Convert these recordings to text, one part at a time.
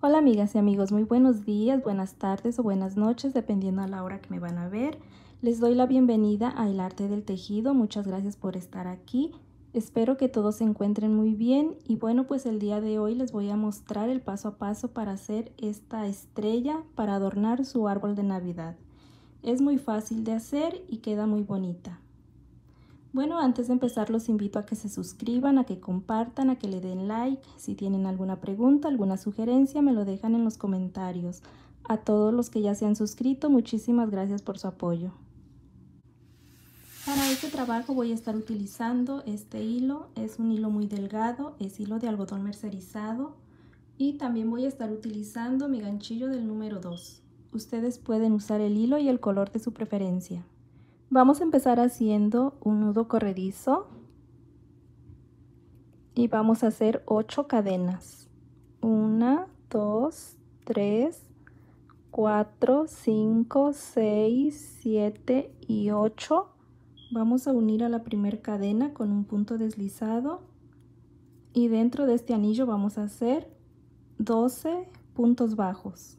Hola amigas y amigos, muy buenos días, buenas tardes o buenas noches, dependiendo a la hora que me van a ver. Les doy la bienvenida a El Arte del Tejido, muchas gracias por estar aquí. Espero que todos se encuentren muy bien y bueno, pues el día de hoy les voy a mostrar el paso a paso para hacer esta estrella para adornar su árbol de Navidad. Es muy fácil de hacer y queda muy bonita. Bueno, antes de empezar los invito a que se suscriban, a que compartan, a que le den like. Si tienen alguna pregunta, alguna sugerencia, me lo dejan en los comentarios. A todos los que ya se han suscrito, muchísimas gracias por su apoyo. Para este trabajo voy a estar utilizando este hilo. Es un hilo muy delgado, es hilo de algodón mercerizado. Y también voy a estar utilizando mi ganchillo del número 2. Ustedes pueden usar el hilo y el color de su preferencia. Vamos a empezar haciendo un nudo corredizo y vamos a hacer 8 cadenas. 1, 2, 3, 4, 5, 6, 7 y 8. Vamos a unir a la primera cadena con un punto deslizado y dentro de este anillo vamos a hacer 12 puntos bajos.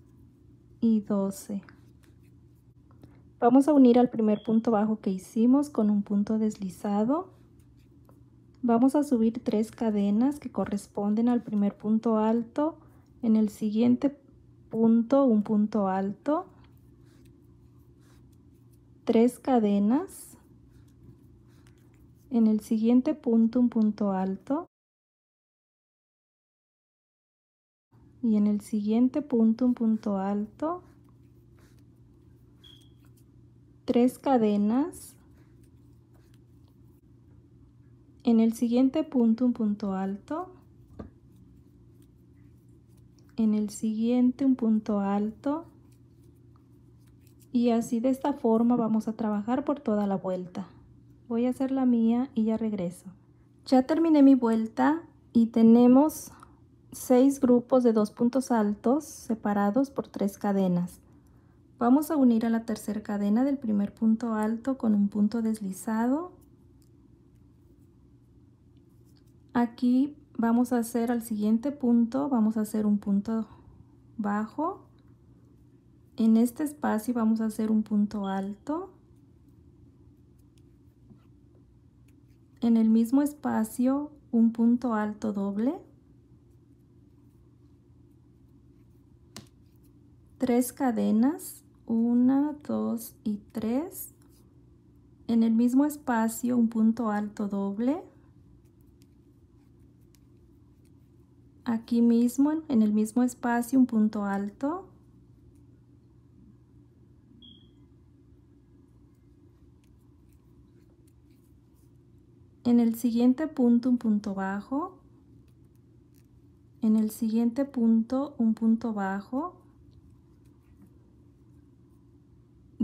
y 12. Vamos a unir al primer punto bajo que hicimos con un punto deslizado. Vamos a subir tres cadenas que corresponden al primer punto alto, en el siguiente punto un punto alto, tres cadenas, en el siguiente punto un punto alto, y en el siguiente punto un punto alto tres cadenas en el siguiente punto un punto alto en el siguiente un punto alto y así de esta forma vamos a trabajar por toda la vuelta voy a hacer la mía y ya regreso ya terminé mi vuelta y tenemos seis grupos de dos puntos altos separados por tres cadenas. Vamos a unir a la tercera cadena del primer punto alto con un punto deslizado. Aquí vamos a hacer al siguiente punto, vamos a hacer un punto bajo. En este espacio vamos a hacer un punto alto. En el mismo espacio un punto alto doble. tres cadenas, una, dos y tres. En el mismo espacio un punto alto doble. Aquí mismo, en el mismo espacio, un punto alto. En el siguiente punto un punto bajo. En el siguiente punto un punto bajo.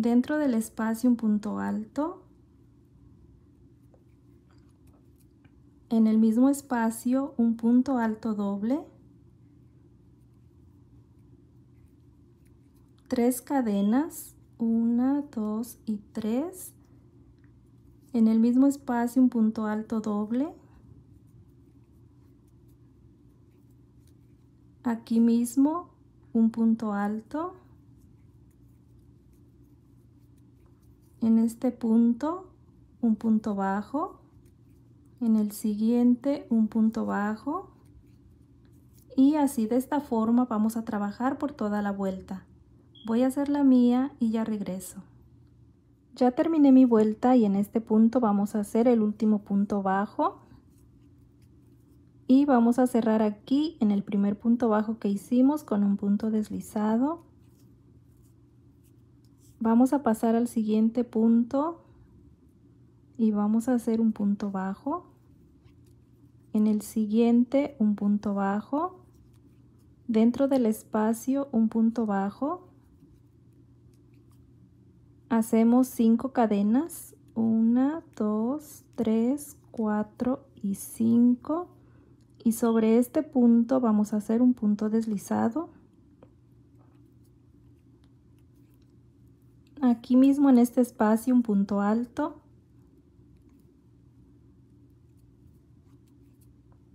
dentro del espacio un punto alto, en el mismo espacio un punto alto doble, tres cadenas, una, dos y tres, en el mismo espacio un punto alto doble, aquí mismo un punto alto, en este punto un punto bajo, en el siguiente un punto bajo y así de esta forma vamos a trabajar por toda la vuelta. Voy a hacer la mía y ya regreso. Ya terminé mi vuelta y en este punto vamos a hacer el último punto bajo y vamos a cerrar aquí en el primer punto bajo que hicimos con un punto deslizado Vamos a pasar al siguiente punto y vamos a hacer un punto bajo. En el siguiente un punto bajo. Dentro del espacio un punto bajo. Hacemos cinco cadenas. Una, 2, 3, 4 y 5. Y sobre este punto vamos a hacer un punto deslizado. aquí mismo en este espacio un punto alto.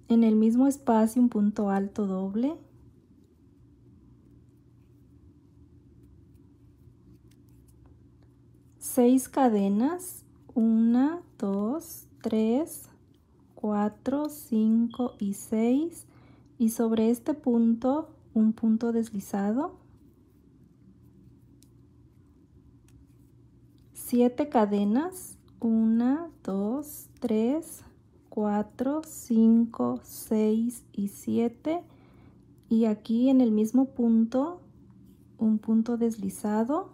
En el mismo espacio un punto alto doble. Seis cadenas, una, dos, tres, cuatro, cinco y seis. Y sobre este punto un punto deslizado. 7 cadenas. 1, 2, 3, 4, 5, 6 y 7. Y aquí en el mismo punto, un punto deslizado.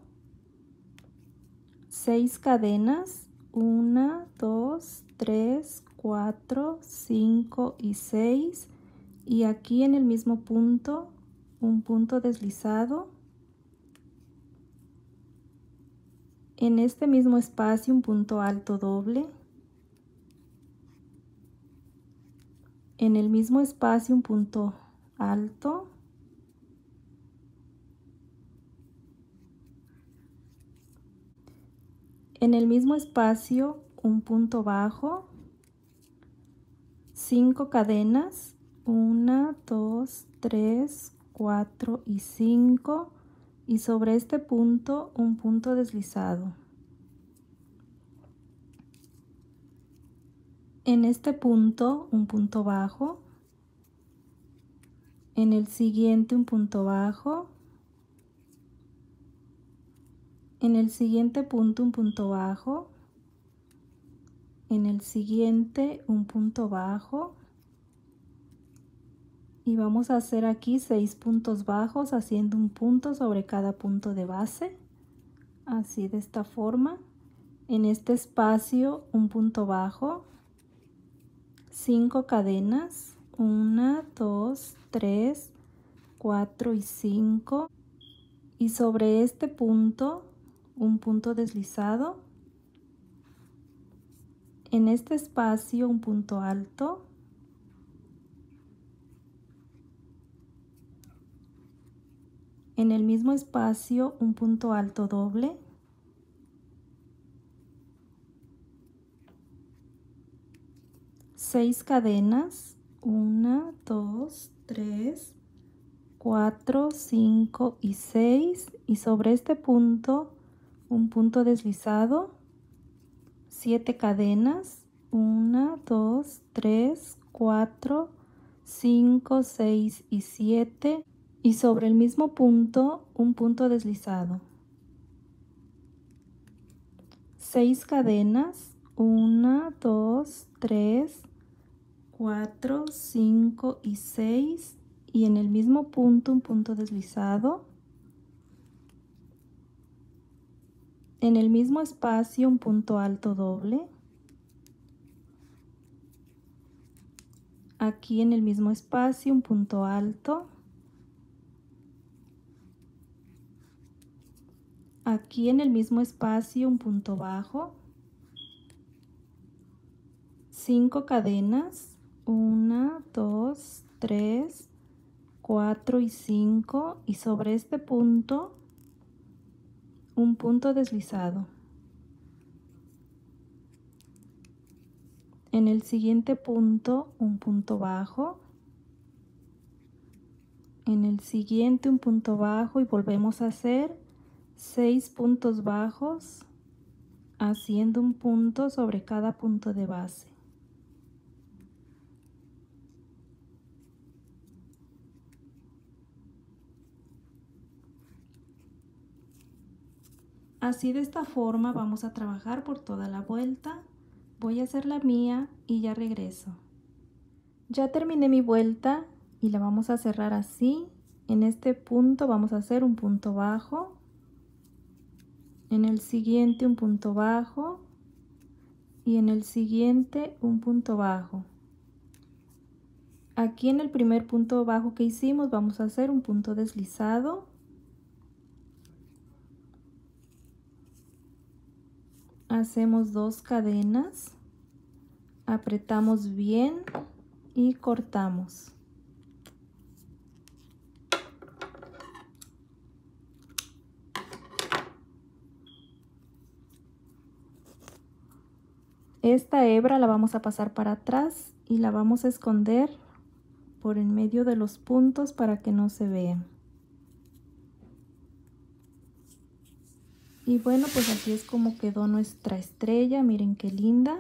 6 cadenas. 1, 2, 3, 4, 5 y 6. Y aquí en el mismo punto, un punto deslizado. en este mismo espacio un punto alto doble, en el mismo espacio un punto alto, en el mismo espacio un punto bajo, cinco cadenas, Una, 2, 3, 4 y 5 y sobre este punto un punto deslizado. En este punto un punto bajo, en el siguiente un punto bajo, en el siguiente punto un punto bajo, en el siguiente un punto bajo y vamos a hacer aquí seis puntos bajos haciendo un punto sobre cada punto de base así de esta forma en este espacio un punto bajo cinco cadenas una dos tres cuatro y cinco y sobre este punto un punto deslizado en este espacio un punto alto en el mismo espacio un punto alto doble seis cadenas 1, 2, 3, 4, 5 y 6 y sobre este punto un punto deslizado, 7 cadenas, 1, 2, 3, 4, 5, 6 y 7 y sobre el mismo punto un punto deslizado. Seis cadenas, 1, 2, 3, 4, 5 y 6 y en el mismo punto un punto deslizado. En el mismo espacio un punto alto doble. Aquí en el mismo espacio un punto alto. aquí en el mismo espacio un punto bajo, 5 cadenas, 1, 2, 3, 4 y 5 y sobre este punto un punto deslizado. En el siguiente punto un punto bajo, en el siguiente un punto bajo y volvemos a hacer 6 puntos bajos haciendo un punto sobre cada punto de base. Así de esta forma vamos a trabajar por toda la vuelta. Voy a hacer la mía y ya regreso. Ya terminé mi vuelta y la vamos a cerrar así. En este punto vamos a hacer un punto bajo en el siguiente un punto bajo y en el siguiente un punto bajo aquí en el primer punto bajo que hicimos vamos a hacer un punto deslizado hacemos dos cadenas apretamos bien y cortamos Esta hebra la vamos a pasar para atrás y la vamos a esconder por en medio de los puntos para que no se vean. Y bueno, pues así es como quedó nuestra estrella. Miren qué linda.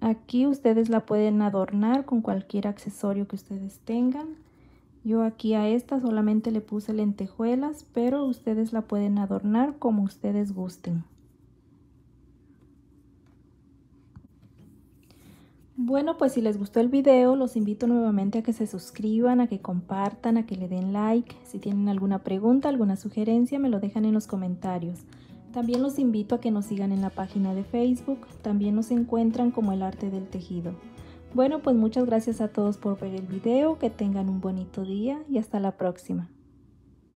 Aquí ustedes la pueden adornar con cualquier accesorio que ustedes tengan. Yo aquí a esta solamente le puse lentejuelas, pero ustedes la pueden adornar como ustedes gusten. Bueno, pues si les gustó el video, los invito nuevamente a que se suscriban, a que compartan, a que le den like. Si tienen alguna pregunta, alguna sugerencia, me lo dejan en los comentarios. También los invito a que nos sigan en la página de Facebook. También nos encuentran como El Arte del Tejido. Bueno, pues muchas gracias a todos por ver el video, que tengan un bonito día y hasta la próxima.